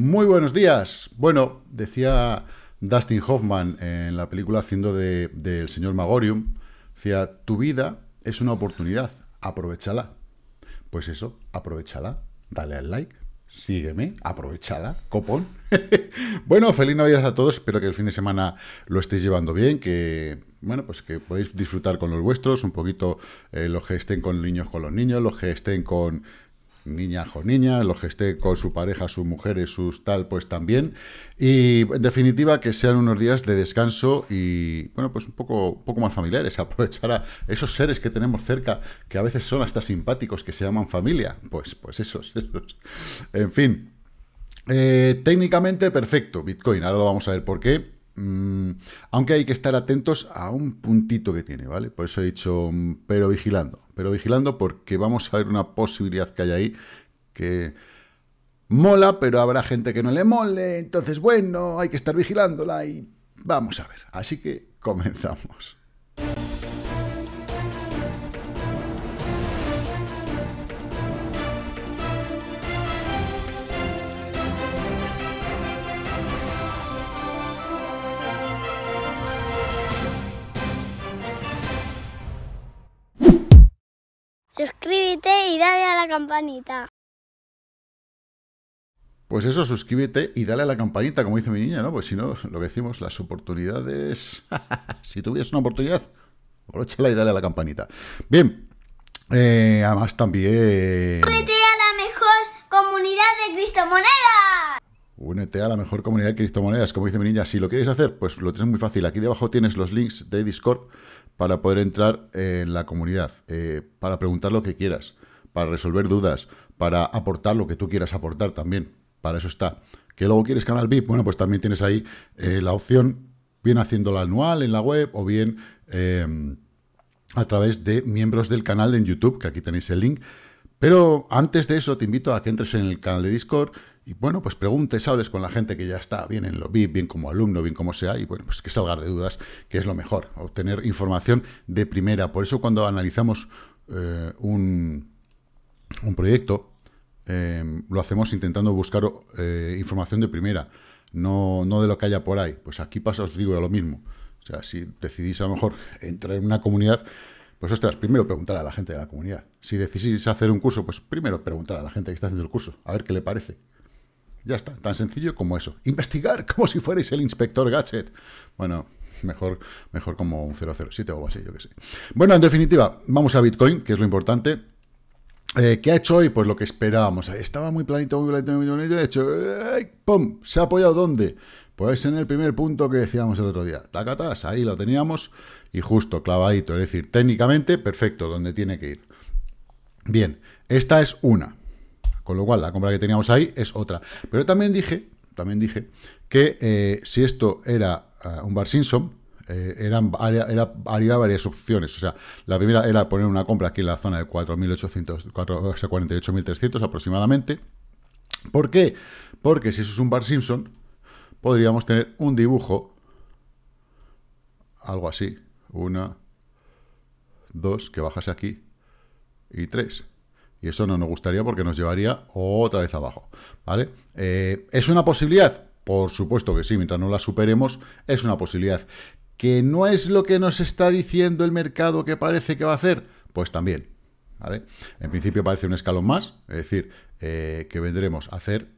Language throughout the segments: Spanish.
Muy buenos días. Bueno, decía Dustin Hoffman en la película haciendo del de, señor Magorium, decía, tu vida es una oportunidad, aprovechala. Pues eso, aprovechala, dale al like, sígueme, aprovechala, copón. bueno, feliz Navidad a todos, espero que el fin de semana lo estéis llevando bien, que bueno, pues que podéis disfrutar con los vuestros, un poquito eh, los que estén con niños con los niños, los que estén con niña o niña, lo que con su pareja, sus mujeres, sus tal, pues también. Y en definitiva, que sean unos días de descanso y, bueno, pues un poco, poco más familiares. Aprovechar a esos seres que tenemos cerca, que a veces son hasta simpáticos, que se llaman familia. Pues, pues esos, esos. En fin. Eh, técnicamente perfecto, Bitcoin. Ahora lo vamos a ver por qué. Mm, aunque hay que estar atentos a un puntito que tiene, ¿vale? Por eso he dicho, mm, pero vigilando, pero vigilando porque vamos a ver una posibilidad que hay ahí que mola, pero habrá gente que no le mole, entonces bueno, hay que estar vigilándola y vamos a ver. Así que comenzamos. campanita. Pues eso, suscríbete y dale a la campanita, como dice mi niña, ¿no? Pues si no, lo que decimos, las oportunidades... si tuvieras una oportunidad, aprovechala y dale a la campanita. Bien, eh, además también... ¡Únete a la mejor comunidad de Cristomonedas! Únete a la mejor comunidad de Criptomonedas, como dice mi niña. Si lo quieres hacer, pues lo tienes muy fácil. Aquí debajo tienes los links de Discord para poder entrar en la comunidad, eh, para preguntar lo que quieras para resolver dudas, para aportar lo que tú quieras aportar también. Para eso está. Que luego quieres canal VIP, bueno, pues también tienes ahí eh, la opción, bien haciéndola anual en la web o bien em, a través de miembros del canal en YouTube, que aquí tenéis el link. Pero antes de eso, te invito a que entres en el canal de Discord y, bueno, pues preguntes, hables con la gente que ya está, bien en lo VIP, bien como alumno, bien como sea, y, bueno, pues que salga de dudas, que es lo mejor, obtener información de primera. Por eso cuando analizamos eh, un, un proyecto, eh, lo hacemos intentando buscar eh, información de primera, no, no de lo que haya por ahí. Pues aquí pasa, os digo, lo mismo. O sea, si decidís a lo mejor entrar en una comunidad, pues ostras, primero preguntar a la gente de la comunidad. Si decidís hacer un curso, pues primero preguntar a la gente que está haciendo el curso, a ver qué le parece. Ya está, tan sencillo como eso. Investigar como si fuerais el inspector Gadget. Bueno, mejor, mejor como un 007 o algo así, yo qué sé. Bueno, en definitiva, vamos a Bitcoin, que es lo importante. Eh, ¿Qué ha hecho hoy? Pues lo que esperábamos. Estaba muy planito, muy planito, muy planito. De hecho, ¡pum! ¿Se ha apoyado dónde? Pues en el primer punto que decíamos el otro día. Tacatas, ahí lo teníamos y justo clavadito. Es decir, técnicamente, perfecto, donde tiene que ir. Bien, esta es una. Con lo cual, la compra que teníamos ahí es otra. Pero también dije, también dije, que eh, si esto era ah, un Bar Simpson, eh, eran varias opciones. O sea, la primera era poner una compra aquí en la zona de 4.800, 48.300 aproximadamente. ¿Por qué? Porque si eso es un Bar Simpson, podríamos tener un dibujo, algo así, una, dos, que bajase aquí, y tres. Y eso no nos gustaría porque nos llevaría otra vez abajo, ¿vale? Eh, ¿Es una posibilidad? Por supuesto que sí, mientras no la superemos, es una posibilidad que no es lo que nos está diciendo el mercado que parece que va a hacer, pues también. ¿vale? En principio parece un escalón más, es decir, eh, que vendremos a hacer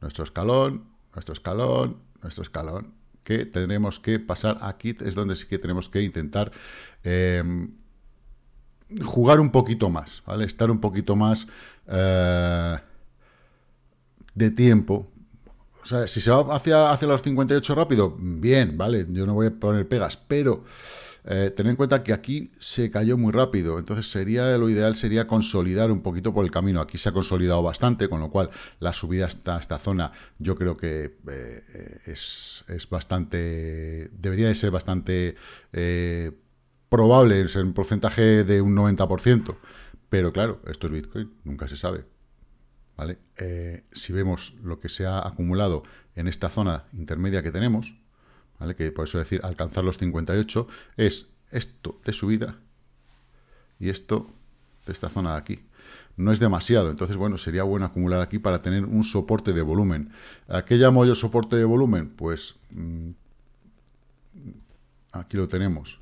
nuestro escalón, nuestro escalón, nuestro escalón, que tendremos que pasar aquí, es donde sí que tenemos que intentar em, jugar un poquito más, ¿vale? Estar un poquito más eh, de tiempo o sea, si se va hacia, hacia los 58 rápido, bien, vale, yo no voy a poner pegas, pero eh, en cuenta que aquí se cayó muy rápido, entonces sería lo ideal sería consolidar un poquito por el camino. Aquí se ha consolidado bastante, con lo cual la subida hasta esta zona yo creo que eh, es, bastante, debería de ser bastante eh, probable, es un porcentaje de un 90%. Pero claro, esto es Bitcoin, nunca se sabe. Eh, si vemos lo que se ha acumulado en esta zona intermedia que tenemos, ¿vale? Que por eso decir alcanzar los 58 es esto de subida y esto de esta zona de aquí. No es demasiado, entonces, bueno, sería bueno acumular aquí para tener un soporte de volumen. ¿A qué llamo yo soporte de volumen? Pues mm, aquí lo tenemos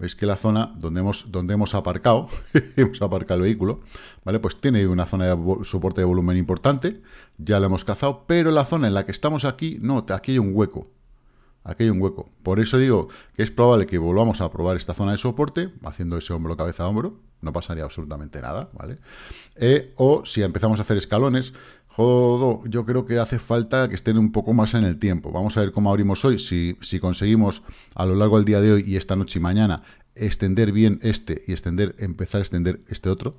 veis que la zona donde hemos, donde hemos aparcado, hemos aparcado el vehículo, ¿vale? Pues tiene una zona de soporte de volumen importante, ya la hemos cazado, pero la zona en la que estamos aquí, no, aquí hay un hueco, aquí hay un hueco. Por eso digo que es probable que volvamos a probar esta zona de soporte, haciendo ese hombro, cabeza, hombro, no pasaría absolutamente nada, ¿vale? Eh, o si empezamos a hacer escalones, Jodo, yo creo que hace falta que estén un poco más en el tiempo. Vamos a ver cómo abrimos hoy, si, conseguimos a lo largo del día de hoy y esta noche y mañana extender bien este y extender, empezar a extender este otro,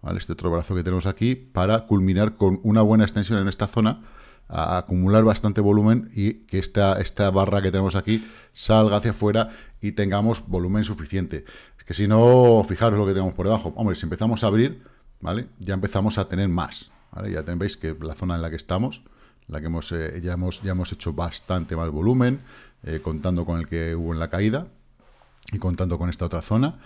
¿vale? este otro brazo que tenemos aquí, para culminar con una buena extensión en esta zona, acumular bastante volumen y que esta, esta barra que tenemos aquí salga hacia afuera y tengamos volumen suficiente. Es que si no, fijaros lo que tenemos por debajo. Hombre, si empezamos a abrir, ¿vale? Ya empezamos a tener más, ya tenéis que la zona en la que estamos, la que hemos, eh, ya, hemos, hecho bastante mal volumen, eh, contando con el que hubo en la caída y contando con esta otra zona,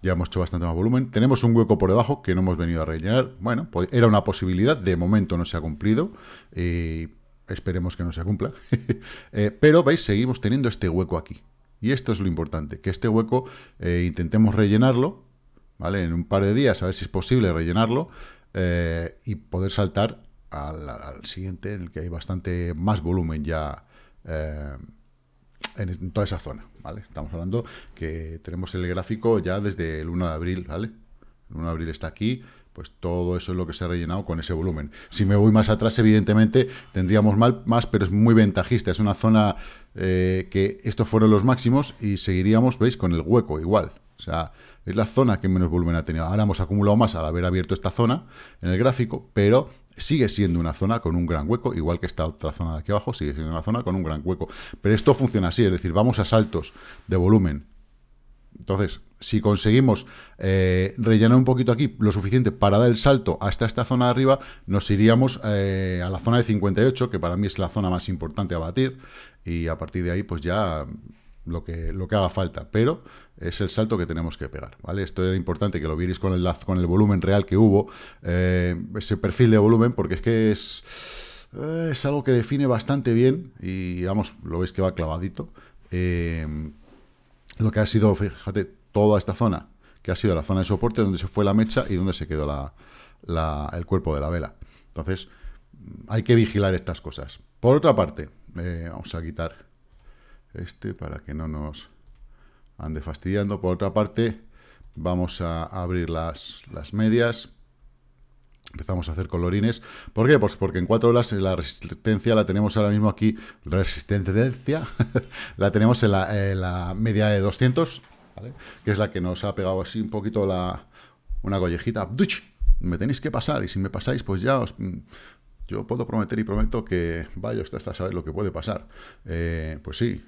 ya hemos hecho bastante más volumen. Tenemos un hueco por debajo que no hemos venido a rellenar. Bueno, pues era una posibilidad, de momento no se ha cumplido. y esperemos que no se cumpla. Eh, pero, veis, seguimos teniendo este hueco aquí. Y esto es lo importante, que este hueco intentemos rellenarlo, ¿vale? En un par de días, a ver si es posible rellenarlo. Eh, y poder saltar al, siguiente, en el que hay bastante más volumen ya eh, en, toda esa zona, ¿vale? Estamos hablando que tenemos el gráfico ya desde el 1 de abril, ¿vale? El 1 de abril está aquí, pues todo eso es lo que se ha rellenado con ese volumen. Si me voy más atrás, evidentemente tendríamos más, pero es muy ventajista. Es una zona eh, que estos fueron los máximos y seguiríamos, veis, con el hueco igual. O sea, es la zona que menos volumen ha tenido. Ahora hemos acumulado más al haber abierto esta zona en el gráfico, pero sigue siendo una zona con un gran hueco, igual que esta otra zona de aquí abajo, sigue siendo una zona con un gran hueco. Pero esto funciona así, es decir, vamos a saltos de volumen. Entonces, si conseguimos eh, rellenar un poquito aquí lo suficiente para dar el salto hasta esta zona de arriba, nos iríamos eh, a la zona de 58, que para mí es la zona más importante a batir, y a partir de ahí pues ya lo que, lo que haga falta, pero es el salto que tenemos que pegar, ¿vale? Esto era importante que lo vierais con el, con el volumen real que hubo, eh, ese perfil de volumen, porque es que es, eh, es algo que define bastante bien y, vamos, lo veis que va clavadito. Eh, lo que ha sido, fíjate, toda esta zona, que ha sido la zona de soporte donde se fue la mecha y donde se quedó el cuerpo de la vela. Entonces, hay que vigilar estas cosas. Por otra parte, vamos a quitar este para que no nos ande fastidiando. Por otra parte, vamos a abrir las, medias. Empezamos a hacer colorines. ¿Por qué? Pues porque en cuatro horas la resistencia la tenemos ahora mismo aquí. Resistencia. la tenemos en la, media de 200. Que es la que nos ha pegado así un poquito una collejita. ¡Duch! Me tenéis que pasar. Y si me pasáis, pues ya os... Mm, yo puedo prometer y prometo que vaya usted a saber lo que puede pasar. Eh, pues sí,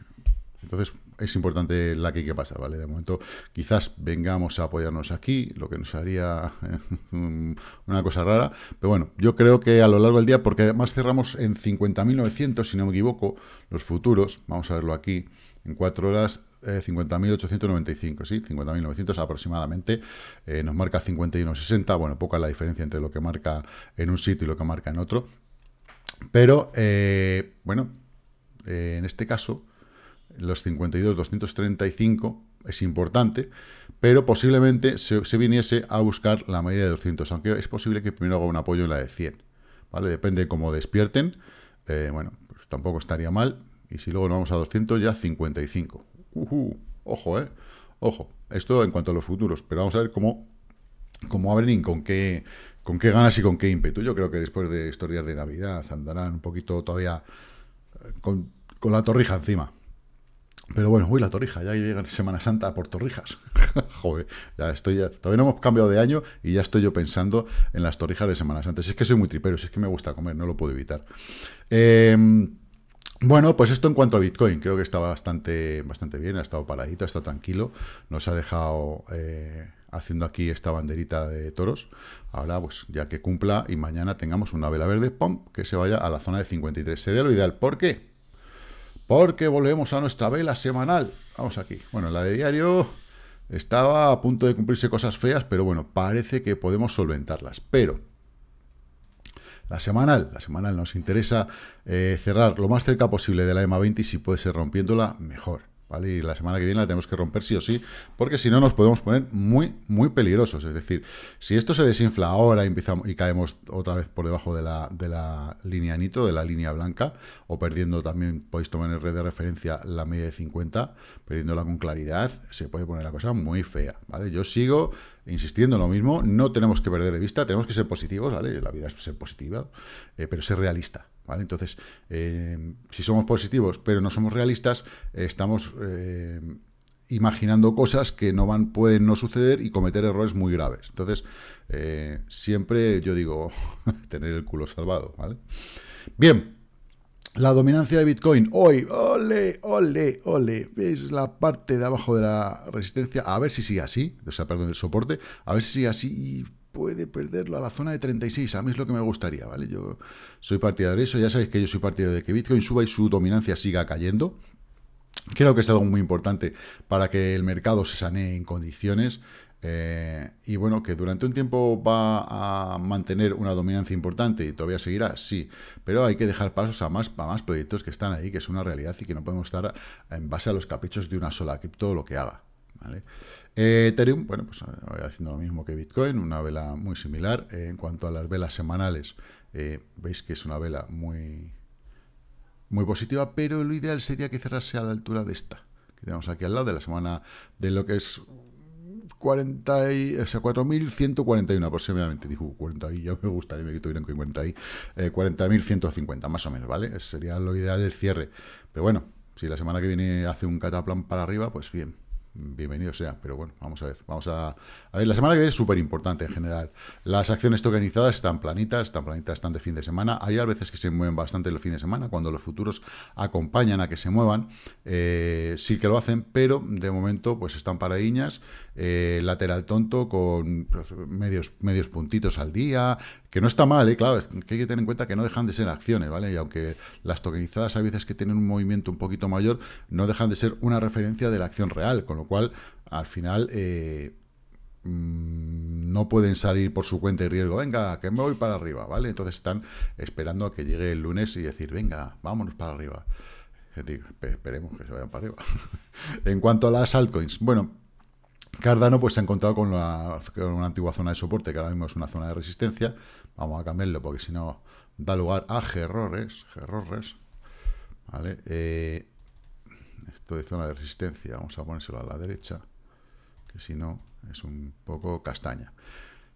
entonces es importante la que hay que pasar, ¿vale? De momento quizás vengamos a apoyarnos aquí, lo que nos haría una cosa rara, pero bueno, yo creo que a lo largo del día, porque además cerramos en 50.900, si no me equivoco, los futuros, vamos a verlo aquí, en 4 horas eh, 50.895, ¿sí? 50.900 aproximadamente, eh, nos marca 51.60, bueno, poca la diferencia entre lo que marca en un sitio y lo que marca en otro, pero, eh, bueno, eh, en este caso los 52-235 es importante, pero posiblemente se, viniese a buscar la medida de 200, aunque es posible que primero haga un apoyo en la de 100, ¿vale? Depende de cómo despierten, eh, bueno, pues tampoco estaría mal, y si luego no vamos a 200 ya 55. Ojo, eh, Ojo, esto en cuanto a los futuros, pero vamos a ver cómo, abren y con qué, con qué ganas y con qué ímpetu. Yo creo que después de estos días de Navidad andarán un poquito todavía eh, con, con la torrija encima. Pero bueno, uy, la torrija, ya llega Semana Santa por torrijas. Joder, ya estoy, ya, todavía no hemos cambiado de año y ya estoy yo pensando en las torrijas de Semana Santa. Si es que soy muy tripero, si es que me gusta comer, no lo puedo evitar. Em, bueno, pues esto en cuanto a Bitcoin, creo que está bastante, bastante bien, ha estado paradito, ha estado tranquilo, nos ha dejado eh, haciendo aquí esta banderita de toros. Ahora, pues ya que cumpla y mañana tengamos una vela verde, ¡pum!, que se vaya a la zona de 53. Sería lo ideal. ¿Por qué? porque volvemos a nuestra vela semanal. Vamos aquí. Bueno, la de diario estaba a punto de cumplirse cosas feas, pero bueno, parece que podemos solventarlas. Pero la semanal, la semanal nos interesa eh, cerrar lo más cerca posible de la EMA 20 y si puede ser rompiéndola, mejor. Y la semana que viene la tenemos que romper sí o sí, porque si no nos podemos poner muy, muy peligrosos. Es decir, si esto se desinfla ahora y, empezamos, y caemos otra vez por debajo de la, de la línea anito de la línea blanca, o perdiendo también, podéis tomar en red de referencia la media de 50, perdiéndola con claridad, se puede poner la cosa muy fea, ¿vale? Yo sigo insistiendo en lo mismo, no tenemos que perder de vista, tenemos que ser positivos, ¿vale? La vida es ser positiva, eh, pero ser realista, ¿vale? Entonces, eh, si somos positivos pero no somos realistas, eh, estamos eh, imaginando cosas que no van, pueden no suceder y cometer errores muy graves. Entonces, siempre yo digo, tener el culo salvado, ¿vale? Bien, la dominancia de Bitcoin hoy, ole, ole, ole, Ves la parte de abajo de la resistencia, a ver si sigue así, o sea, perdón, el soporte, a ver si sigue así y puede perderlo a la zona de 36. A mí es lo que me gustaría, ¿vale? Yo soy partidario de eso. Ya sabéis que yo soy partidario de que Bitcoin suba y su dominancia siga cayendo. Creo que es algo muy importante para que el mercado se sanee en condiciones. Eh, y bueno, que durante un tiempo va a mantener una dominancia importante y todavía seguirá, sí, pero hay que dejar pasos a más, a más proyectos que están ahí, que es una realidad y que no podemos estar en base a los caprichos de una sola cripto lo que haga. ¿vale? Eh, Ethereum, bueno, pues eh, haciendo lo mismo que Bitcoin, una vela muy similar. Eh, en cuanto a las velas semanales, veis que es una vela muy, muy positiva, pero lo ideal sería que cerrase a la altura de esta, que tenemos aquí al lado de la semana de lo que es 40 y, o sea, 4.141 aproximadamente. Dijo 40 y ya me gustaría que tuvieran 50 y eh, 40.150 más o menos, ¿vale? sería lo ideal del cierre. Pero bueno, si la semana que viene hace un cataplan para arriba, pues bien, bienvenido sea, pero bueno, vamos a ver, vamos a, ver, la semana que viene es súper importante en general, las acciones tokenizadas están planitas, están planitas, están de fin de semana, hay a veces que se mueven bastante los fines de semana, cuando los futuros acompañan a que se muevan, eh, sí que lo hacen, pero de momento pues están paradiñas, eh, lateral tonto con pues, medios, medios puntitos al día, que no está mal, ¿eh? claro, es que hay que tener en cuenta que no dejan de ser acciones, ¿vale? Y aunque las tokenizadas a veces que tienen un movimiento un poquito mayor, no dejan de ser una referencia de la acción real, con lo cual, al final, eh, mm, no pueden salir por su cuenta y riesgo, venga, que me voy para arriba, ¿vale? Entonces están esperando a que llegue el lunes y decir, venga, vámonos para arriba. esperemos que se vayan para arriba. en cuanto a las altcoins, bueno, Cardano pues se ha encontrado con, una antigua zona de soporte, que ahora mismo es una zona de resistencia. Vamos a cambiarlo porque si no da lugar a errores. errores. Eh, esto de zona de resistencia, vamos a ponérselo a la derecha, que si no es un poco castaña.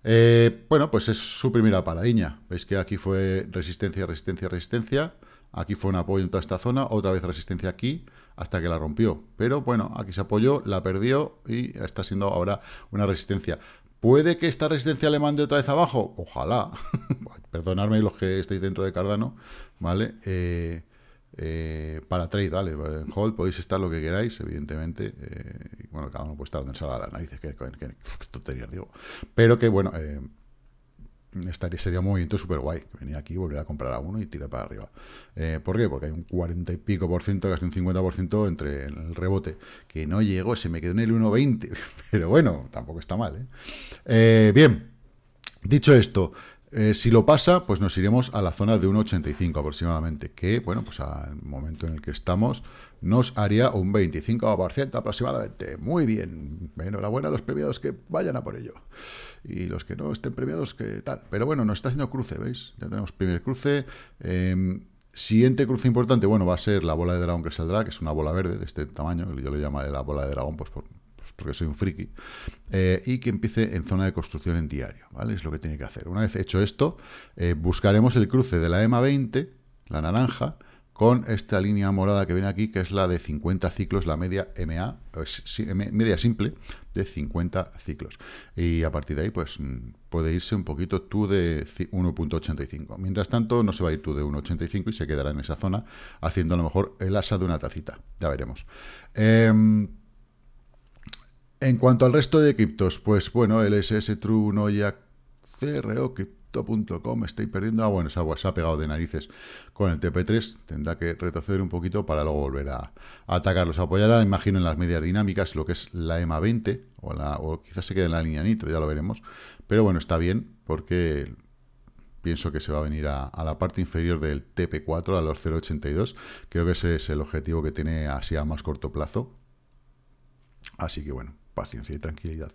Eh, bueno, pues es su primera paradiña. Veis que aquí fue resistencia, resistencia, resistencia. Aquí fue un apoyo en toda esta zona, otra vez resistencia aquí hasta que la rompió. Pero bueno, aquí se apoyó, la perdió y está siendo ahora una resistencia. ¿Puede que esta resistencia le mande otra vez abajo? Ojalá. Perdonadme los que estéis dentro de Cardano, ¿vale? Eh, eh, para trade, ¿vale? En hold podéis estar lo que queráis, evidentemente. Eh, bueno, cada uno puede estar donde salga la nariz, qué digo. Pero que, bueno, estaría, sería un movimiento súper guay. venía aquí, volver a comprar a uno y tirar para arriba. Eh, ¿Por qué? Porque hay un 40 y pico por ciento, casi un 50 por ciento entre el rebote. Que no llegó, se me quedó en el 1,20. Pero bueno, tampoco está mal. ¿eh? eh bien, dicho esto, eh, si lo pasa, pues nos iremos a la zona de 1,85 aproximadamente, que, bueno, pues al momento en el que estamos, nos haría un 25% aproximadamente. Muy bien, enhorabuena a los premiados que vayan a por ello y los que no estén premiados, que tal. Pero bueno, nos está haciendo cruce, ¿veis? Ya tenemos primer cruce. Em, siguiente cruce importante, bueno, va a ser la bola de dragón que saldrá, que es una bola verde de este tamaño, yo le llamaré la bola de dragón, pues, por, pues porque soy un friki, eh, y que empiece en zona de construcción en diario, ¿vale? Es lo que tiene que hacer. Una vez hecho esto, eh, buscaremos el cruce de la EMA 20, la naranja, con esta línea morada que viene aquí, que es la de 50 ciclos, la media MA, pues, media simple de 50 ciclos. Y a partir de ahí, pues mm, puede irse un poquito tú de 1.85. Mientras tanto, no se va a ir tú de 1.85 y se quedará en esa zona, haciendo a lo mejor el asa de una tacita. Ya veremos. Em, en cuanto al resto de criptos, pues bueno, el SS True, Noya, CRO, que .com estoy perdiendo. agua ah, bueno, esa agua se ha, pegado de narices con el TP3. Tendrá que retroceder un poquito para luego volver a, a atacarlos. Apoyará, imagino, en las medias dinámicas, lo que es la EMA 20, o, quizás se quede en la línea nitro, ya lo veremos. Pero bueno, está bien, porque pienso que se va a venir a la parte inferior del TP4, a los 0.82. Creo que ese es el objetivo que tiene así a más corto plazo. Así que bueno, paciencia y tranquilidad,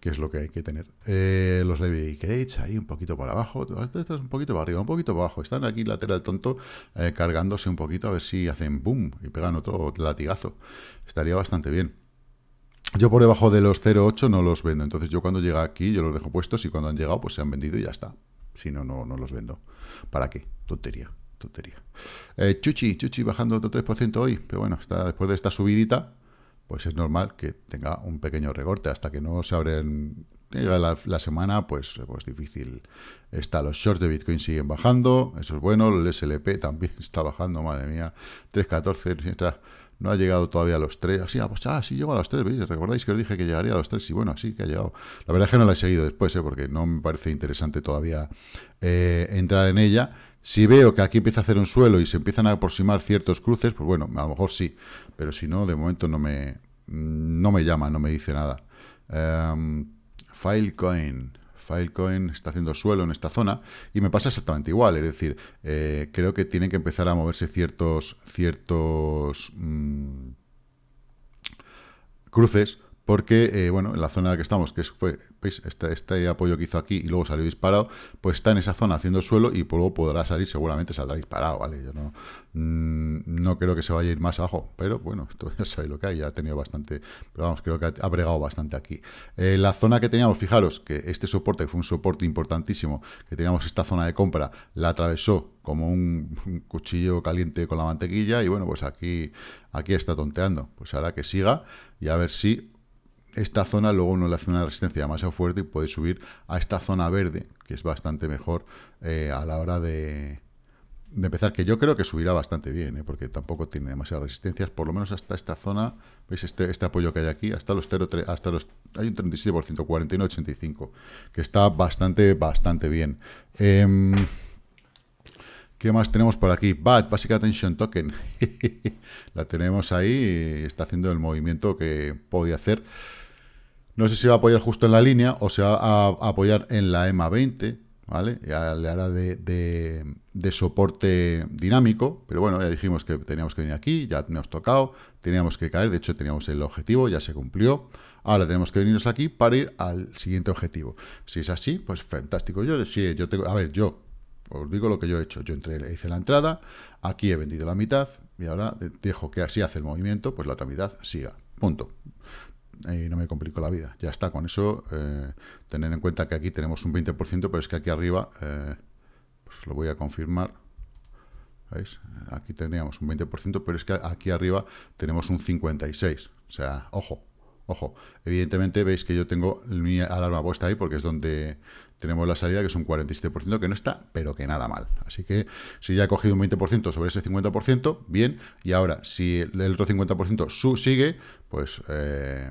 que es lo que hay que tener. Eh, los Levi Cage ahí un poquito para abajo, un poquito para arriba, un poquito para abajo. Están aquí lateral tonto eh, cargándose un poquito a ver si hacen boom y pegan otro latigazo. Estaría bastante bien. Yo por debajo de los 0,8 no los vendo, entonces yo cuando llega aquí yo los dejo puestos y cuando han llegado pues se han vendido y ya está. Si no, no, no los vendo. ¿Para qué? Tontería tontería. Eh, Chuchi, Chuchi bajando otro 3% hoy, pero bueno, está, después de esta subidita, pues es normal que tenga un pequeño recorte. Hasta que no se abren la, la semana, pues, pues difícil está. Los shorts de Bitcoin siguen bajando, eso es bueno. El SLP también está bajando, madre mía. 3.14, mientras no ha llegado todavía a los 3. Así, ah, pues, ah, sí llegó a los 3, ¿veis? ¿Recordáis que os dije que llegaría a los 3? Y sí, bueno, así que ha llegado. La verdad es que no la he seguido después, ¿eh? porque no me parece interesante todavía eh, entrar en ella. Si veo que aquí empieza a hacer un suelo y se empiezan a aproximar ciertos cruces, pues bueno, a lo mejor sí, pero si no, de momento no me, no me llama, no me dice nada. Em, Filecoin. Filecoin está haciendo suelo en esta zona y me pasa exactamente igual, es decir, eh, creo que tienen que empezar a moverse ciertos, ciertos mm, cruces porque, eh, bueno, en la zona en la que estamos, que fue, ¿veis? Este, este, apoyo que hizo aquí y luego salió disparado, pues está en esa zona haciendo suelo y luego podrá salir, seguramente saldrá disparado, ¿vale? Yo no, mm, no creo que se vaya a ir más abajo, pero bueno, esto ya sabéis lo que hay, ya ha tenido bastante, pero vamos, creo que ha bregado bastante aquí. Eh, la zona que teníamos, fijaros, que este soporte, que fue un soporte importantísimo, que teníamos esta zona de compra, la atravesó como un, cuchillo caliente con la mantequilla y bueno, pues aquí, aquí está tonteando. Pues ahora que siga y a ver si esta zona luego no le hace una resistencia demasiado fuerte y puede subir a esta zona verde, que es bastante mejor eh, a la hora de, empezar, que yo creo que subirá bastante bien, eh, porque tampoco tiene demasiadas resistencias, por lo menos hasta esta zona, veis este, este apoyo que hay aquí, hasta los 0,3, hasta los hay un 37%, 41,85, que está bastante, bastante bien. Em, ¿Qué más tenemos por aquí? BAT, Basic Attention Token. la tenemos ahí, está haciendo el movimiento que podía hacer. No sé si va a apoyar justo en la línea o se va a, apoyar en la EMA 20, ¿vale? Ya le hará de, soporte dinámico, pero bueno, ya dijimos que teníamos que venir aquí, ya nos tocado, teníamos que caer, de hecho teníamos el objetivo, ya se cumplió. Ahora tenemos que venirnos aquí para ir al siguiente objetivo. Si es así, pues fantástico. Yo sí, yo tengo, a ver, yo os digo lo que yo he hecho. Yo entré, hice la entrada, aquí he vendido la mitad y ahora dejo que así hace el movimiento, pues la otra mitad siga. Punto y no me complico la vida. Ya está, con eso, eh, tener en cuenta que aquí tenemos un 20%, pero es que aquí arriba, eh, pues lo voy a confirmar, ¿veis? Aquí teníamos un 20%, pero es que aquí arriba tenemos un 56%. O sea, ojo, ojo. Evidentemente veis que yo tengo mi alarma puesta ahí porque es donde tenemos la salida, que es un 47%, que no está, pero que nada mal. Así que si ya he cogido un 20% sobre ese 50%, bien. Y ahora, si el otro 50% su sigue, pues... Eh,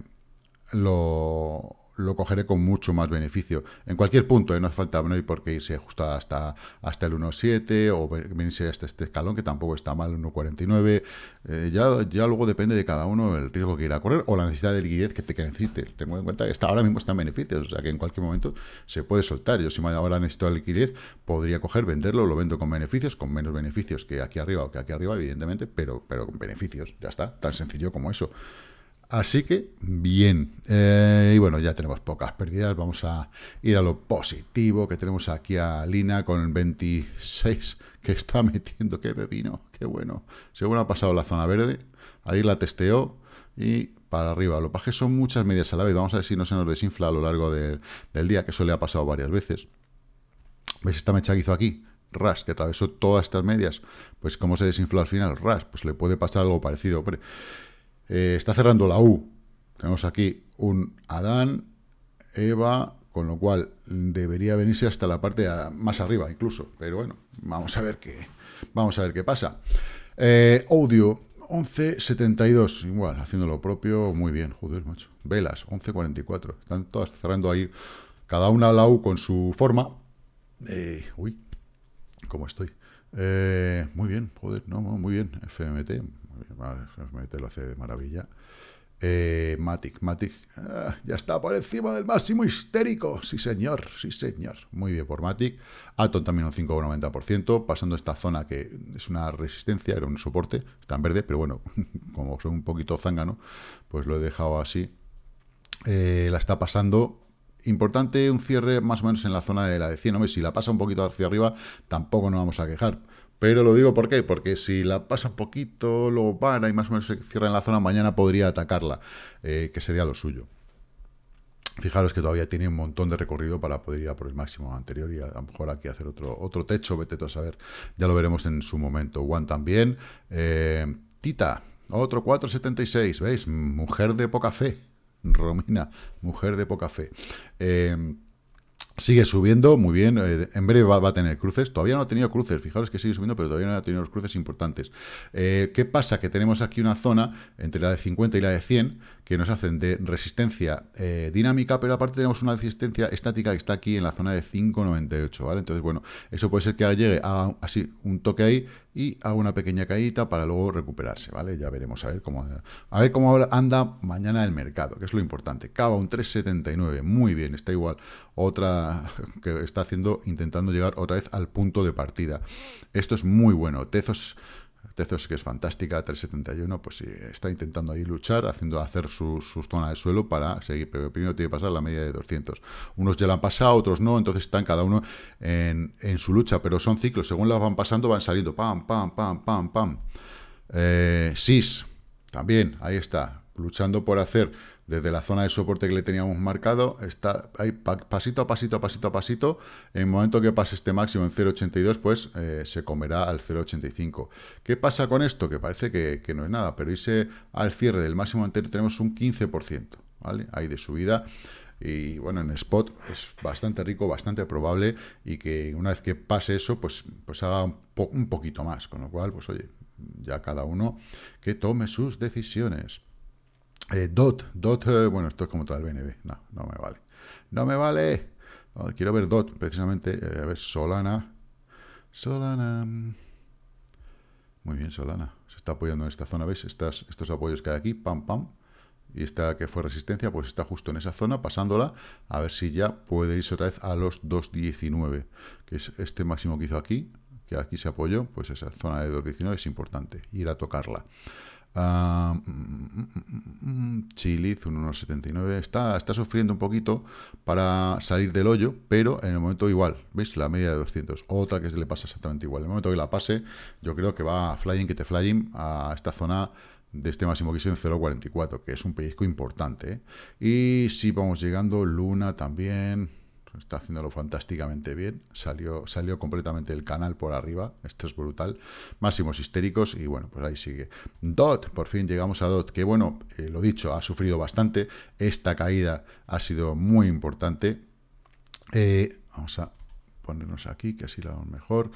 lo, cogeré con mucho más beneficio. En cualquier punto, ¿eh? no hace falta, no y porque irse justo hasta, hasta el 1.7 o venirse hasta este escalón, que tampoco está mal, 1.49. Eh, ya, ya luego depende de cada uno el riesgo que irá a correr o la necesidad de liquidez que, te, que necesites. Tengo en cuenta que está, ahora mismo están beneficios, o sea que en cualquier momento se puede soltar. Yo si ahora necesito liquidez, podría coger, venderlo, lo vendo con beneficios, con menos beneficios que aquí arriba o que aquí arriba, evidentemente, pero, pero con beneficios. Ya está, tan sencillo como eso. Así que, bien. Eh, y bueno, ya tenemos pocas pérdidas. Vamos a ir a lo positivo que tenemos aquí a Lina con el 26 que está metiendo. ¡Qué pepino! ¡Qué bueno! Según ha pasado la zona verde, ahí la testeó y para arriba. Lo paje son muchas medias a la vez. Vamos a ver si no se nos desinfla a lo largo del día, que eso le ha pasado varias veces. ¿ves esta mecha que hizo aquí? ras, que atravesó todas estas medias, pues cómo se desinfla al final, ras, pues le puede pasar algo parecido, hombre. Eh, está cerrando la U. Tenemos aquí un Adán, Eva, con lo cual debería venirse hasta la parte más arriba incluso. Pero bueno, vamos a ver qué, vamos a ver qué pasa. Eh, audio 11.72, igual, haciendo lo propio, muy bien, joder, macho. Velas, 11.44, están todas cerrando ahí, cada una la U con su forma. Eh, uy, ¿cómo estoy? muy bien, joder, no, muy bien, FMT, te lo hace de maravilla. Eh, Matic, Matic, ah, ya está por encima del máximo histérico. Sí, señor, sí, señor. Muy bien por Matic. Atom también un 5,90%, pasando esta zona que es una resistencia, era un soporte, está en verde, pero bueno, como soy un poquito zángano, pues lo he dejado así. Eh, la está pasando Importante un cierre más o menos en la zona de la de 100. si la pasa un poquito hacia arriba, tampoco nos vamos a quejar. Pero lo digo por qué, porque si la pasa un poquito, luego para y más o menos se cierra en la zona, mañana podría atacarla, eh, que sería lo suyo. Fijaros que todavía tiene un montón de recorrido para poder ir a por el máximo anterior y a, lo mejor aquí hacer otro, otro techo, vete tú a saber. Ya lo veremos en su momento. Juan también. Eh, tita, otro 4.76, ¿veis? Mujer de poca fe. Romina, mujer de poca fe. Em, sigue subiendo, muy bien. Eh, en breve va, a tener cruces. Todavía no ha tenido cruces. Fijaros que sigue subiendo, pero todavía no ha tenido los cruces importantes. Eh, ¿Qué pasa? Que tenemos aquí una zona entre la de 50 y la de 100 que nos hacen de resistencia eh, dinámica, pero aparte tenemos una resistencia estática que está aquí en la zona de 5,98, ¿vale? Entonces, bueno, eso puede ser que llegue a, así un toque ahí y haga una pequeña caída para luego recuperarse, ¿vale? Ya veremos a ver cómo, a ver cómo anda mañana el mercado, que es lo importante. Cava un 3,79, muy bien, está igual. Otra que está haciendo, intentando llegar otra vez al punto de partida. Esto es muy bueno. Tezos Tezos, que es fantástica, 371, pues sí, está intentando ahí luchar, haciendo hacer su, su, zona de suelo para seguir, pero primero tiene que pasar la media de 200. Unos ya la han pasado, otros no, entonces están cada uno en, su lucha, pero son ciclos, según las van pasando van saliendo, pam, pam, pam, pam, pam. Eh, SIS, también, ahí está, luchando por hacer desde la zona de soporte que le teníamos marcado, está ahí pasito a pasito, a pasito a pasito. En el momento que pase este máximo en 0.82, pues eh, se comerá al 0.85. ¿Qué pasa con esto? Que parece que, no es nada, pero irse al cierre del máximo anterior tenemos un 15%, ¿vale? Ahí de subida. Y bueno, en spot es bastante rico, bastante probable y que una vez que pase eso, pues, pues haga un poquito más. Con lo cual, pues oye, ya cada uno que tome sus decisiones. Eh, dot, dot, eh, bueno, esto es como tal BNB, no, no me vale. No me vale. quiero ver dot, precisamente, eh, a ver, Solana. Solana. Muy bien, Solana. Se está apoyando en esta zona, ¿veis? estos apoyos que hay aquí, pam, pam. Y esta que fue resistencia, pues está justo en esa zona, pasándola, a ver si ya puede irse otra vez a los 2.19, que es este máximo que hizo aquí, que aquí se apoyó, pues esa zona de 2.19 es importante, ir a tocarla. Ah, mm, mm, mm, Chiliz, 1,79. Está, está sufriendo un poquito para salir del hoyo, pero en el momento igual. ¿Veis? La media de 200. Otra que se le pasa exactamente igual. En el momento que la pase, yo creo que va a flying, que te flying a esta zona de este máximo que es en 0,44, que es un pellizco importante. ¿eh? Y si vamos llegando, Luna también está haciéndolo fantásticamente bien. Salió, salió completamente el canal por arriba. Esto es brutal. Máximos histéricos y bueno, pues ahí sigue. DOT, por fin llegamos a DOT, que bueno, eh, lo dicho, ha sufrido bastante. Esta caída ha sido muy importante. Eh, vamos a ponernos aquí, que así la vamos mejor.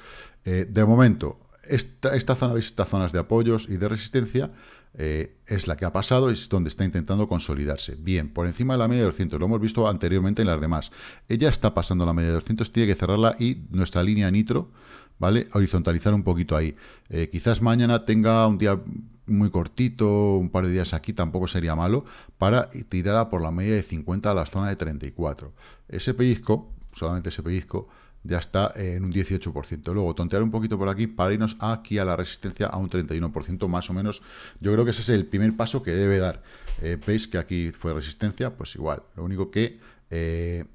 Eh, de momento, esta, esta zona, veis estas zonas de apoyos y de resistencia, eh, es la que ha pasado, es donde está intentando consolidarse. Bien, por encima de la media de 200, lo hemos visto anteriormente en las demás. Ella está pasando la media de 200, tiene que cerrarla y nuestra línea nitro, ¿vale? Horizontalizar un poquito ahí. Eh, quizás mañana tenga un día muy cortito, un par de días aquí, tampoco sería malo, para tirarla por la media de 50 a la zona de 34. Ese pellizco, solamente ese pellizco, ya está en un 18%. Luego, tontear un poquito por aquí para irnos aquí a la resistencia a un 31% más o menos. Yo creo que ese es el primer paso que debe dar. Eh, Veis que aquí fue resistencia, pues igual. Lo único que eh,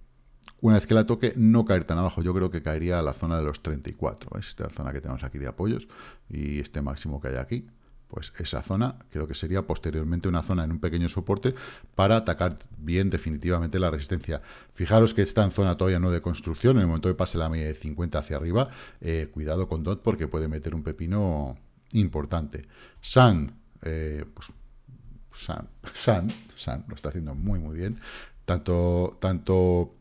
una vez que la toque, no caer tan abajo. Yo creo que caería a la zona de los 34. ¿eh? Esta zona que tenemos aquí de apoyos y este máximo que hay aquí pues esa zona creo que sería posteriormente una zona en un pequeño soporte para atacar bien definitivamente la resistencia. Fijaros que está en zona todavía no de construcción, en el momento que pase la media de 50 hacia arriba, eh, cuidado con DOT porque puede meter un pepino importante. SAN, eh, pues San, San, lo está haciendo muy muy bien, tanto, tanto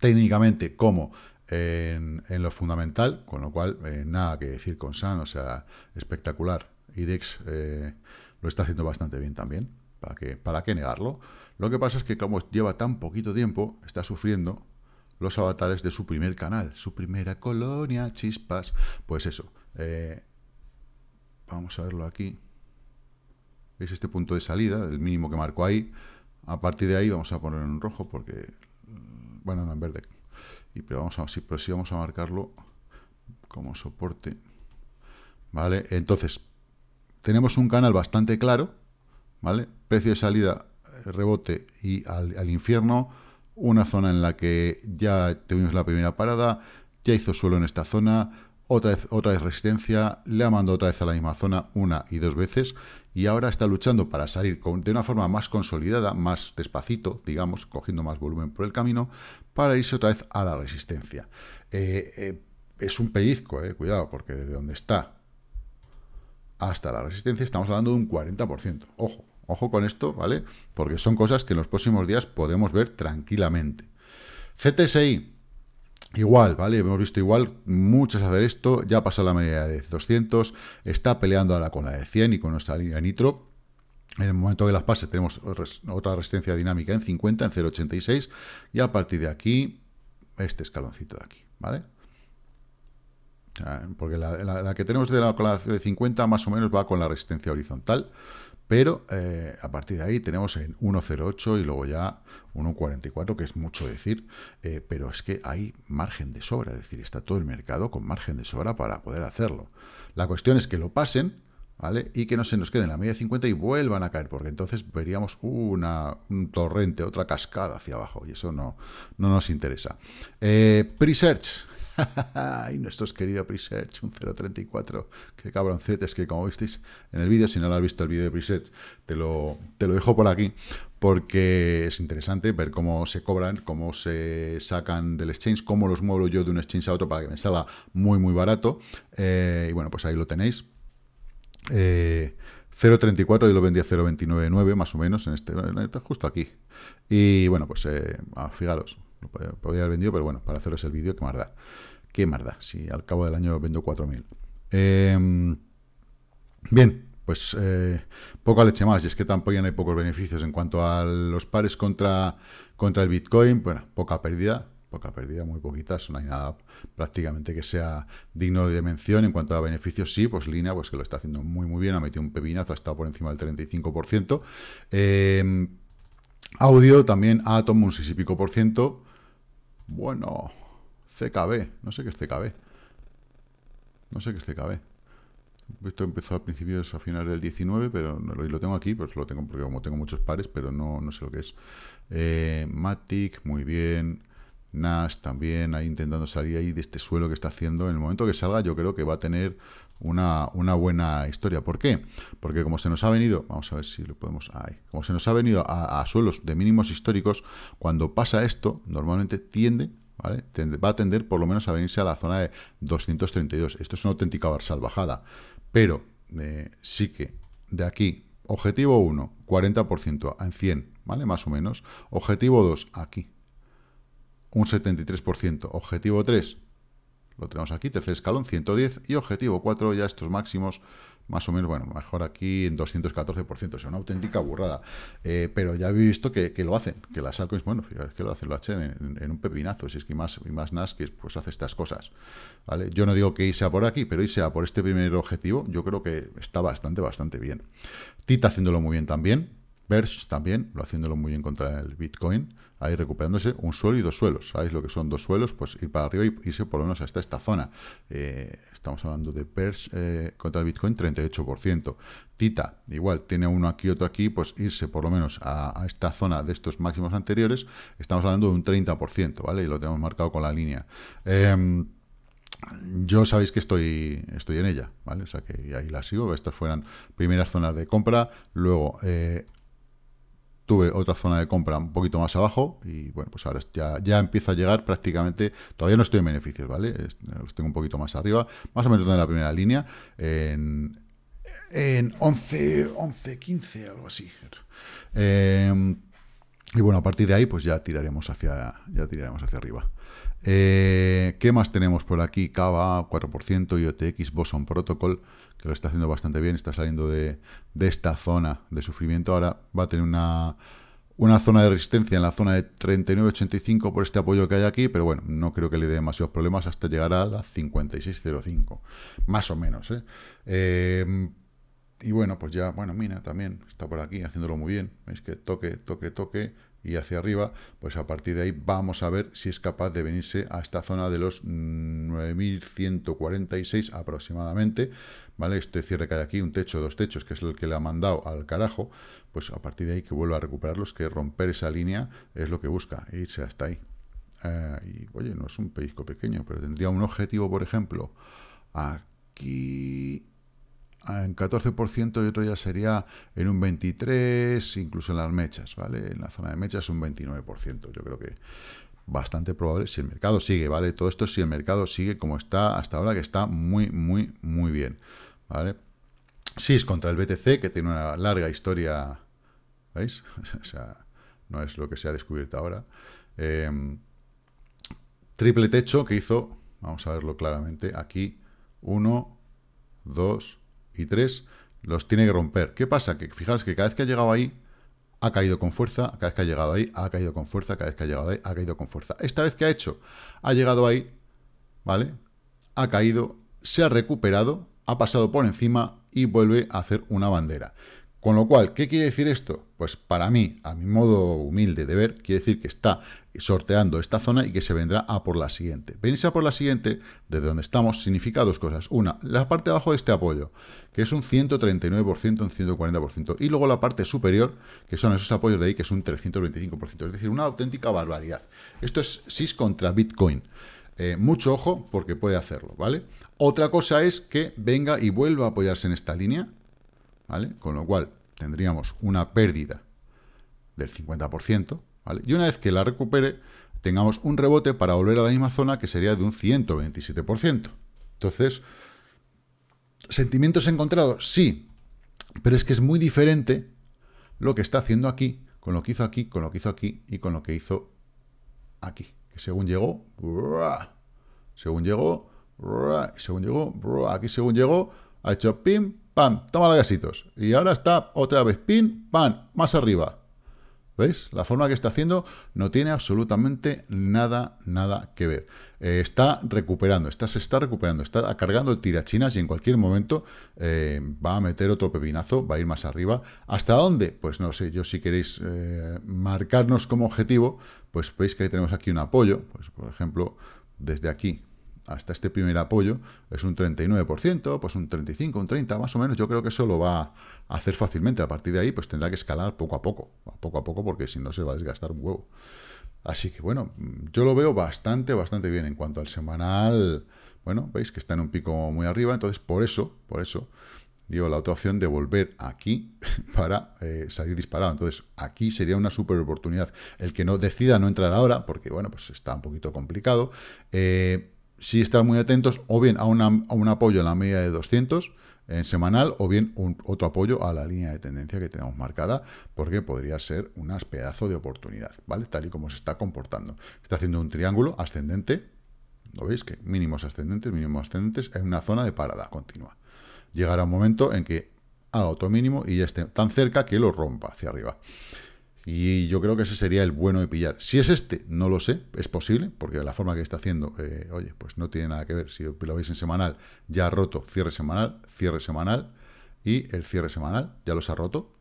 técnicamente como en, lo fundamental, con lo cual eh, nada que decir con San, o sea, espectacular. IDEX eh, lo está haciendo bastante bien también. ¿Para qué, ¿Para negarlo? Lo que pasa es que como lleva tan poquito tiempo, está sufriendo los avatares de su primer canal, su primera colonia, chispas. Pues eso. Eh, vamos a verlo aquí. Es este punto de salida? El mínimo que marcó ahí. A partir de ahí vamos a poner en rojo porque... Mm, bueno, no, en verde. Y, pero, vamos a, si, pero sí vamos a marcarlo como soporte. ¿Vale? Entonces, tenemos un canal bastante claro, ¿vale? Precio de salida, eh, rebote y al, infierno. Una zona en la que ya tuvimos la primera parada, ya hizo suelo en esta zona, otra vez, otra resistencia, le ha mandado otra vez a la misma zona una y dos veces y ahora está luchando para salir de una forma más consolidada, más despacito, digamos, cogiendo más volumen por el camino, para irse otra vez a la resistencia. Eh, eh, es un pellizco, cuidado, porque desde donde está hasta la resistencia, estamos hablando de un 40%. Ojo, ojo con esto, ¿vale? Porque son cosas que en los próximos días podemos ver tranquilamente. CTSI, igual, ¿vale? Hemos visto igual muchas hacer esto, ya pasó la media de 200, está peleando ahora con la de 100 y con nuestra línea nitro. En el momento que las pase tenemos otra resistencia dinámica en 50, en 0,86 y a partir de aquí, este escaloncito de aquí, ¿vale? Porque la, que tenemos de la, con de 50 más o menos va con la resistencia horizontal, pero eh, a partir de ahí tenemos en 1.08 y luego ya 1.44, que es mucho decir, eh, pero es que hay margen de sobra, es decir, está todo el mercado con margen de sobra para poder hacerlo. La cuestión es que lo pasen, ¿vale? Y que no se nos quede en la media de 50 y vuelvan a caer, porque entonces veríamos una, un torrente, otra cascada hacia abajo, y eso no, nos interesa. Eh, Presearch, y nuestros queridos presets, un 0.34. Qué Es que como visteis en el vídeo, si no lo has visto el vídeo de presets, te lo, te lo dejo por aquí, porque es interesante ver cómo se cobran, cómo se sacan del exchange, cómo los muevo yo de un exchange a otro para que me salga muy, muy barato. Eh, y bueno, pues ahí lo tenéis. 0.34, eh, y lo vendí a 0.299 más o menos, este, en este, justo aquí. Y bueno, pues eh, ah, fijaros, podría, haber vendido, pero bueno, para haceros el vídeo, qué más da. Qué más si al cabo del año vendo 4.000. Em, bien, pues eh, poca leche más, y es que tampoco ya no hay pocos beneficios. En cuanto a los pares contra, contra el Bitcoin, bueno, poca pérdida, poca pérdida, muy poquitas, no hay nada prácticamente que sea digno de mención. En cuanto a beneficios, sí, pues Lina, pues que lo está haciendo muy muy bien, ha metido un pepinazo, ha estado por encima del 35%. Em, audio también Atom un 6 y pico por ciento. Bueno, CKB. No sé qué es CKB. No sé qué es CKB. Esto empezó al principios, a finales del 19, pero no, lo tengo aquí, pues lo tengo porque como tengo muchos pares, pero no, no sé lo que es. Eh, Matic, muy bien. Nash también, ahí intentando salir ahí de este suelo que está haciendo. En el momento que salga, yo creo que va a tener una, buena historia. ¿Por qué? Porque como se nos ha venido, vamos a ver si lo podemos, ahí, como se nos ha venido a, suelos de mínimos históricos, cuando pasa esto, normalmente tiende ¿Vale? Va a tender por lo menos a venirse a la zona de 232. Esto es una auténtica bajada. Pero eh, sí que de aquí, objetivo 1, 40% en 100, ¿vale? Más o menos. Objetivo 2, aquí, un 73%. Objetivo 3, lo tenemos aquí, tercer escalón 110 y objetivo 4, ya estos máximos más o menos, bueno, mejor aquí en 214%, es una auténtica burrada, eh, pero ya he visto que, lo hacen, que las altcoins, bueno, fíjate que lo hacen, lo hacen en, un pepinazo, si es que más, más NAS que pues hace estas cosas, ¿vale? Yo no digo que sea por aquí, pero sea por este primer objetivo, yo creo que está bastante, bastante bien. Tita haciéndolo muy bien también, Bersh también, lo haciéndolo muy bien contra el Bitcoin, ahí recuperándose un suelo y dos suelos. ¿Sabéis lo que son dos suelos? Pues ir para arriba y irse por lo menos hasta esta zona. Eh, estamos hablando de PERS eh, contra el Bitcoin 38%. Tita, igual, tiene uno aquí, otro aquí, pues irse por lo menos a, esta zona de estos máximos anteriores. Estamos hablando de un 30%, ¿vale? Y lo tenemos marcado con la línea. Em, yo sabéis que estoy, estoy en ella, ¿vale? O sea que ahí la sigo. Estas fueran primeras zonas de compra, luego eh, tuve otra zona de compra un poquito más abajo y bueno, pues ahora ya, ya empieza a llegar prácticamente, todavía no estoy en beneficios, ¿vale? estoy tengo un poquito más arriba, más o menos en la primera línea, en, en 11, 11, 15, algo así. Em, y bueno, a partir de ahí pues ya tiraremos hacia, ya tiraremos hacia arriba. Eh, ¿Qué más tenemos por aquí? Cava, 4%, IOTX, Boson Protocol, que lo está haciendo bastante bien, está saliendo de, esta zona de sufrimiento. Ahora va a tener una, zona de resistencia en la zona de 39.85 por este apoyo que hay aquí, pero bueno, no creo que le dé demasiados problemas hasta llegar a la 56.05, más o menos. ¿eh? Eh, y bueno, pues ya, bueno, Mina también está por aquí haciéndolo muy bien. Veis que toque, toque, toque, y hacia arriba, pues a partir de ahí vamos a ver si es capaz de venirse a esta zona de los 9.146 aproximadamente, ¿vale? Este cierre que hay aquí, un techo, dos techos, que es el que le ha mandado al carajo, pues a partir de ahí que vuelva a recuperarlos, que romper esa línea es lo que busca, irse hasta ahí. Eh, y oye, no es un pellizco pequeño, pero tendría un objetivo, por ejemplo, aquí Ah, en 14% y otro ya sería en un 23%, incluso en las mechas, ¿vale? En la zona de mechas un 29%, yo creo que bastante probable si el mercado sigue, ¿vale? Todo esto si el mercado sigue como está hasta ahora, que está muy, muy, muy bien, ¿vale? es contra el BTC, que tiene una larga historia, ¿veis? o sea, no es lo que se ha descubierto ahora. Em, triple techo que hizo, vamos a verlo claramente, aquí, 1, 2, y tres, los tiene que romper. ¿Qué pasa? Que fijaros que cada vez que ha llegado ahí, ha caído con fuerza, cada vez que ha llegado ahí, ha caído con fuerza, cada vez que ha llegado ahí, ha caído con fuerza. Esta vez que ha hecho, ha llegado ahí, ¿vale? Ha caído, se ha recuperado, ha pasado por encima y vuelve a hacer una bandera. Con lo cual, ¿qué quiere decir esto? Pues para mí, a mi modo humilde de ver, quiere decir que está sorteando esta zona y que se vendrá a por la siguiente. Venirse a por la siguiente, desde donde estamos, significa dos cosas. Una, la parte de abajo de este apoyo, que es un 139%, un 140%. Y luego la parte superior, que son esos apoyos de ahí, que es un 325%. Es decir, una auténtica barbaridad. Esto es SIS contra Bitcoin. Eh, mucho ojo, porque puede hacerlo, ¿vale? Otra cosa es que venga y vuelva a apoyarse en esta línea, con lo cual tendríamos una pérdida del 50%, Y una vez que la recupere, tengamos un rebote para volver a la misma zona que sería de un 127%. Entonces, ¿sentimientos encontrados? Sí, pero es que es muy diferente lo que está haciendo aquí, con lo que hizo aquí, con lo que hizo aquí y con lo que hizo aquí. Que según llegó, según llegó, según llegó, aquí según llegó, ha hecho pim, pam, toma los gasitos. Y ahora está otra vez pim, pam, más arriba. ¿Veis? La forma que está haciendo no tiene absolutamente nada, nada que ver. Eh, está recuperando, está, se está recuperando, está cargando el tirachinas y en cualquier momento eh, va a meter otro pepinazo, va a ir más arriba. ¿Hasta dónde? Pues no sé, yo si queréis eh, marcarnos como objetivo, pues veis que tenemos aquí un apoyo, pues por ejemplo, desde aquí hasta este primer apoyo es un 39%, pues un 35, un 30, más o menos. Yo creo que eso lo va a hacer fácilmente. A partir de ahí, pues tendrá que escalar poco a poco, poco a poco, porque si no se va a desgastar un huevo. Así que bueno, yo lo veo bastante, bastante bien. En cuanto al semanal, bueno, veis que está en un pico muy arriba, entonces por eso, por eso, digo la otra opción de volver aquí para eh, salir disparado. Entonces aquí sería una super oportunidad. El que no decida no entrar ahora, porque bueno, pues está un poquito complicado. Eh, si están muy atentos o bien a, un apoyo en la media de 200 en semanal o bien un, otro apoyo a la línea de tendencia que tenemos marcada porque podría ser un pedazo de oportunidad, ¿vale? Tal y como se está comportando. Está haciendo un triángulo ascendente, ¿lo veis? Que mínimos ascendentes, mínimos ascendentes en una zona de parada continua. Llegará un momento en que haga otro mínimo y ya esté tan cerca que lo rompa hacia arriba. Y yo creo que ese sería el bueno de pillar. Si es este, no lo sé, es posible, porque la forma que está haciendo, eh, oye, pues no tiene nada que ver. Si lo veis en semanal, ya ha roto cierre semanal, cierre semanal y el cierre semanal, ya los ha roto.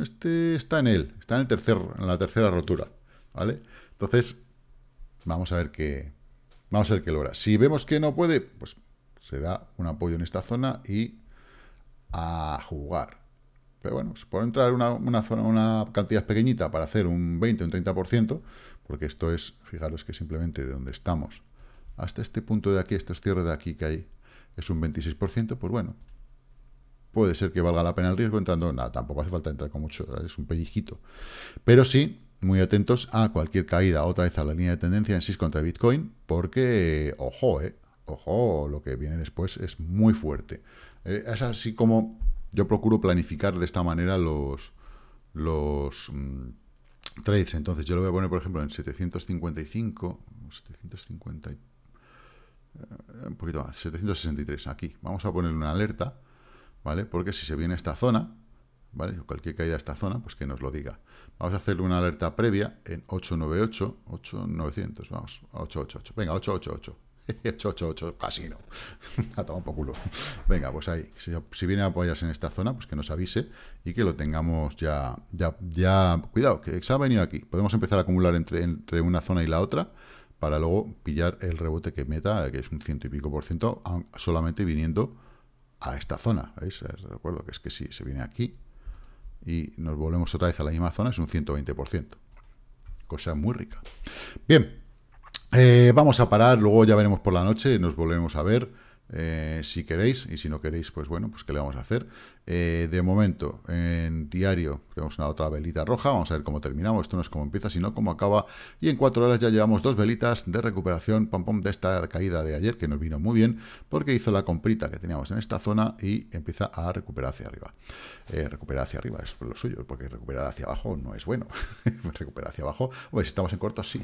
Este está en él, está en, el tercer, en la tercera rotura. ¿vale? Entonces, vamos a ver qué vamos a ver qué logra. Si vemos que no puede, pues se da un apoyo en esta zona y a jugar. Pero bueno, si por entrar una, zona, una cantidad pequeñita para hacer un 20, un 30%, porque esto es, fijaros que simplemente de donde estamos hasta este punto de aquí, estos cierres de aquí que hay, es un 26%, pues bueno, puede ser que valga la pena el riesgo entrando, nada, tampoco hace falta entrar con mucho, es un pellizquito. Pero sí, muy atentos a cualquier caída, otra vez a la línea de tendencia en 6 contra Bitcoin, porque, ojo, eh, ojo, lo que viene después es muy fuerte. Eh, es así como yo procuro planificar de esta manera los, los mm, trades. Entonces, yo lo voy a poner, por ejemplo, en 755, 750, eh, un poquito más, 763, aquí. Vamos a ponerle una alerta, ¿vale? Porque si se viene a esta zona, ¿vale? cualquier caída a esta zona, pues que nos lo diga. Vamos a hacerle una alerta previa en 898, 8900, vamos, 888. Venga, 888. 888, casino. A tomar poco culo. Venga, pues ahí. Si, viene a apoyarse en esta zona, pues que nos avise y que lo tengamos ya. ya, ya Cuidado, que se ha venido aquí. Podemos empezar a acumular entre, entre una zona y la otra para luego pillar el rebote que meta, que es un ciento y pico por ciento, solamente viniendo a esta zona. ¿Veis? Eh, recuerdo que es que si se viene aquí y nos volvemos otra vez a la misma zona, es un 120%. Cosa muy rica. Bien, eh, vamos a parar, luego ya veremos por la noche, nos volvemos a ver eh, si queréis, y si no queréis, pues bueno, pues qué le vamos a hacer. Eh, de momento, en diario tenemos una otra velita roja, vamos a ver cómo terminamos, esto no es como empieza, sino cómo acaba, y en cuatro horas ya llevamos dos velitas de recuperación, pam pam, de esta caída de ayer, que nos vino muy bien, porque hizo la comprita que teníamos en esta zona y empieza a recuperar hacia arriba. recuperar hacia arriba es lo suyo, porque recuperar hacia abajo no es bueno, recuperar hacia abajo, pues si estamos en corto, sí,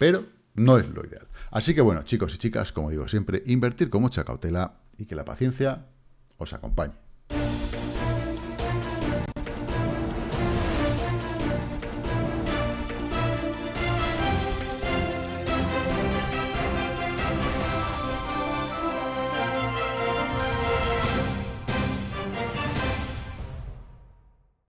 pero no es lo ideal. Así que bueno, chicos y chicas, como digo siempre, invertir con mucha cautela y que la paciencia os acompañe.